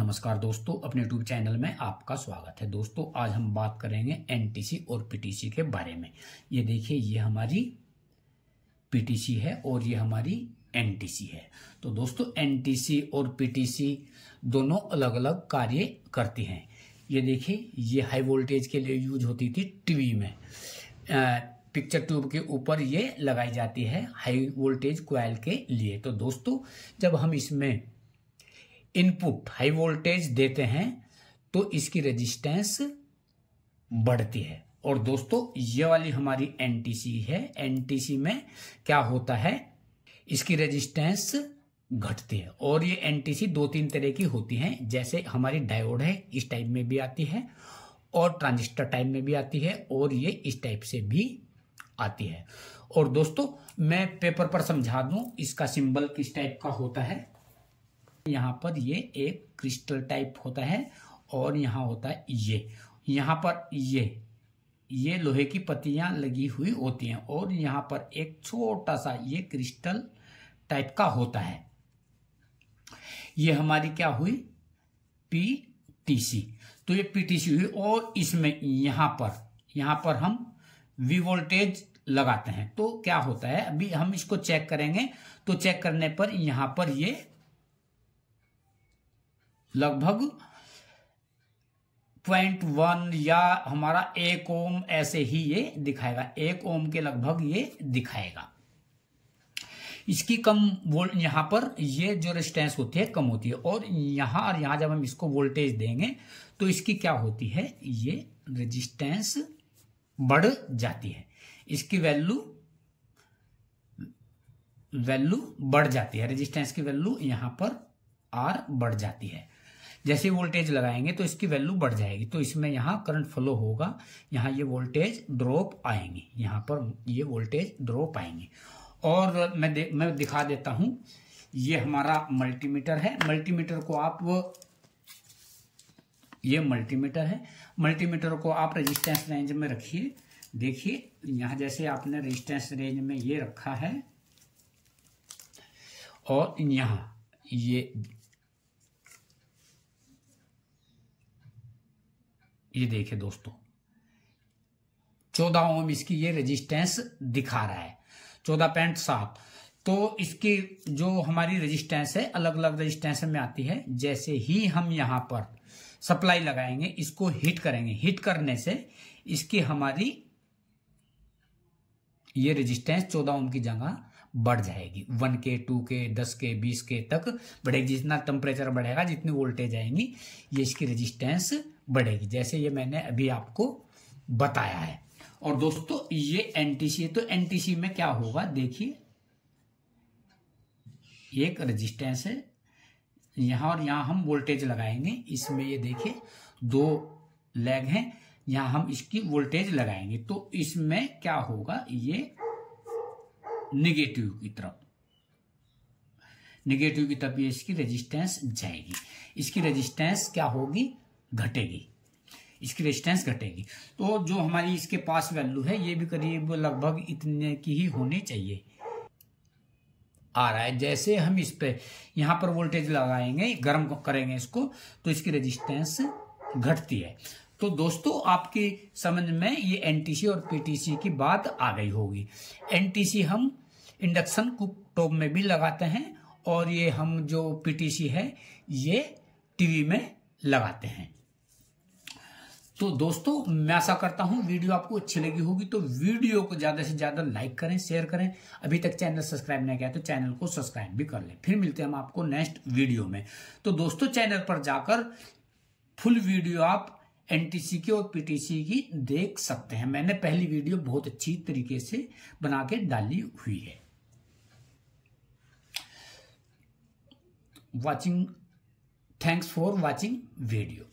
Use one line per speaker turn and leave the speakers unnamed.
नमस्कार दोस्तों अपने यूट्यूब चैनल में आपका स्वागत है दोस्तों आज हम बात करेंगे एनटीसी और पीटीसी के बारे में ये देखिए ये हमारी पीटीसी है और ये हमारी एनटीसी है तो दोस्तों एनटीसी और पीटीसी दोनों अलग अलग कार्य करती हैं ये देखिए ये हाई वोल्टेज के लिए यूज होती थी टीवी में आ, पिक्चर ट्यूब के ऊपर ये लगाई जाती है हाई वोल्टेज क्वाइल के लिए तो दोस्तों जब हम इसमें इनपुट हाई वोल्टेज देते हैं तो इसकी रेजिस्टेंस बढ़ती है और दोस्तों ये वाली हमारी एनटीसी है एनटीसी में क्या होता है इसकी रेजिस्टेंस घटती है और ये एनटीसी दो तीन तरह की होती हैं जैसे हमारी डायोड है इस टाइप में भी आती है और ट्रांजिस्टर टाइप में भी आती है और ये इस टाइप से भी आती है और दोस्तों मैं पेपर पर समझा दूं इसका सिंबल किस टाइप का होता है यहाँ पर ये एक क्रिस्टल टाइप होता है और यहाँ होता है ये यहाँ पर ये ये लोहे की पत्तियां लगी हुई होती हैं और यहाँ पर एक छोटा सा ये क्रिस्टल टाइप का होता है ये हमारी क्या हुई पी टी सी तो ये पी टी सी हुई और इसमें यहाँ पर यहां पर हम वी वोल्टेज लगाते हैं तो क्या होता है अभी हम इसको चेक करेंगे तो चेक करने पर यहां पर ये लगभग पॉइंट वन या हमारा एक ओम ऐसे ही ये दिखाएगा एक ओम के लगभग ये दिखाएगा इसकी कम वोल्ट यहां पर ये जो रेजिस्टेंस होती है कम होती है और यहां और यहां जब हम इसको वोल्टेज देंगे तो इसकी क्या होती है ये रेजिस्टेंस बढ़ जाती है इसकी वैल्यू वैल्यू बढ़ जाती है रेजिस्टेंस की वैल्यू यहां पर आर बढ़ जाती है जैसे वोल्टेज लगाएंगे तो इसकी वैल्यू बढ़ जाएगी तो इसमें यहाँ करंट फ्लो होगा यहाँ ये वोल्टेज ड्रॉप आएंगे यहाँ पर ये वोल्टेज ड्रॉप आएंगे और मैं दे, मैं दिखा देता हूँ ये हमारा मल्टीमीटर है मल्टीमीटर को आप ये मल्टीमीटर है मल्टीमीटर को आप रेजिस्टेंस रेंज में रखिए देखिए यहाँ जैसे आपने रेजिस्टेंस रेंज में ये रखा है और यहाँ ये ये देखे दोस्तों चौदह ओम इसकी ये रेजिस्टेंस दिखा रहा है चौदह पॉइंट सात तो इसकी जो हमारी रेजिस्टेंस है अलग अलग रेजिस्टेंस में आती है जैसे ही हम यहां पर सप्लाई लगाएंगे इसको हिट करेंगे हिट करने से इसकी हमारी ये रेजिस्टेंस चौदह ओम की जगह बढ़ जाएगी वन के टू के दस के बीस के तक बढ़ेगी जितना टेम्परेचर बढ़ेगा जितनी वोल्टेज आएंगी ये इसकी रेजिस्टेंस बढ़ेगी जैसे ये मैंने अभी आपको बताया है और दोस्तों ये एनटीसी है तो एनटीसी में क्या होगा देखिए एक रेजिस्टेंस है यहां और यहां हम वोल्टेज लगाएंगे इसमें ये देखिए दो लेग हैं यहां हम इसकी वोल्टेज लगाएंगे तो इसमें क्या होगा ये निगेटिव की तरफ निगेटिव की तरफ ये इसकी रेजिस्टेंस जाएगी इसकी रेजिस्टेंस क्या होगी घटेगी इसकी रेजिस्टेंस घटेगी तो जो हमारी इसके पास वैल्यू है ये भी करीब लगभग इतने की ही होनी चाहिए आ रहा है जैसे हम इस पर यहाँ पर वोल्टेज लगाएंगे गर्म करेंगे इसको तो इसकी रेजिस्टेंस घटती है तो दोस्तों आपकी समझ में ये एनटीसी और पीटीसी की बात आ गई होगी एनटीसी हम इंडक्शन कुक टॉप में भी लगाते हैं और ये हम जो पीटीसी है ये टीवी में लगाते हैं तो दोस्तों मैं आशा करता हूं वीडियो आपको अच्छी लगी होगी तो वीडियो को ज़्यादा से ज़्यादा लाइक करें शेयर करें अभी तक चैनल सब्सक्राइब नहीं किया तो चैनल को सब्सक्राइब भी कर लें फिर मिलते हैं हम आपको नेक्स्ट वीडियो में तो दोस्तों चैनल पर जाकर फुल वीडियो आप एनटीसी की और पीटीसी की देख सकते हैं मैंने पहली वीडियो बहुत अच्छी तरीके से बना के डाली हुई है watching thanks for watching video